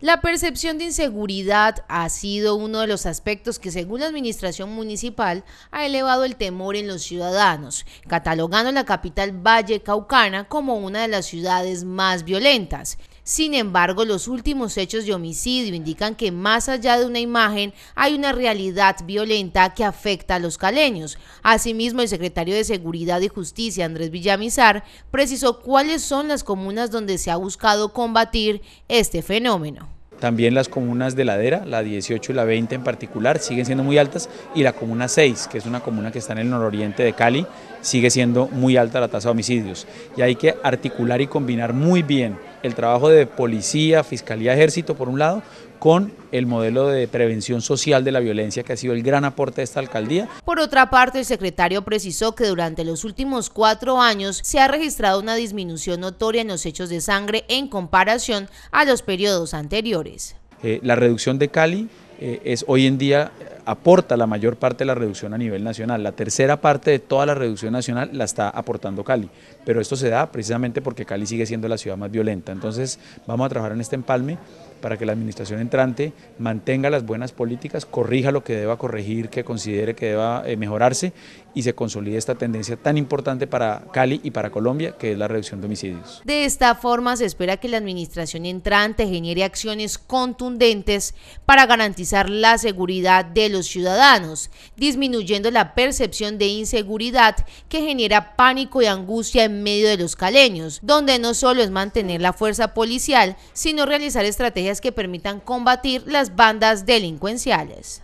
La percepción de inseguridad ha sido uno de los aspectos que, según la Administración Municipal, ha elevado el temor en los ciudadanos, catalogando la capital Valle Caucana como una de las ciudades más violentas. Sin embargo, los últimos hechos de homicidio indican que más allá de una imagen hay una realidad violenta que afecta a los caleños. Asimismo, el secretario de Seguridad y Justicia, Andrés Villamizar, precisó cuáles son las comunas donde se ha buscado combatir este fenómeno. También las comunas de Ladera, la 18 y la 20 en particular, siguen siendo muy altas y la comuna 6, que es una comuna que está en el nororiente de Cali, sigue siendo muy alta la tasa de homicidios. Y hay que articular y combinar muy bien el trabajo de policía, fiscalía, ejército, por un lado, con el modelo de prevención social de la violencia que ha sido el gran aporte de esta alcaldía. Por otra parte, el secretario precisó que durante los últimos cuatro años se ha registrado una disminución notoria en los hechos de sangre en comparación a los periodos anteriores. Eh, la reducción de Cali eh, es hoy en día aporta la mayor parte de la reducción a nivel nacional. La tercera parte de toda la reducción nacional la está aportando Cali, pero esto se da precisamente porque Cali sigue siendo la ciudad más violenta. Entonces vamos a trabajar en este empalme para que la administración entrante mantenga las buenas políticas, corrija lo que deba corregir, que considere que deba eh, mejorarse y se consolide esta tendencia tan importante para Cali y para Colombia, que es la reducción de homicidios. De esta forma se espera que la administración entrante genere acciones contundentes para garantizar la seguridad de los ciudadanos, disminuyendo la percepción de inseguridad que genera pánico y angustia en medio de los caleños, donde no solo es mantener la fuerza policial, sino realizar estrategias que permitan combatir las bandas delincuenciales.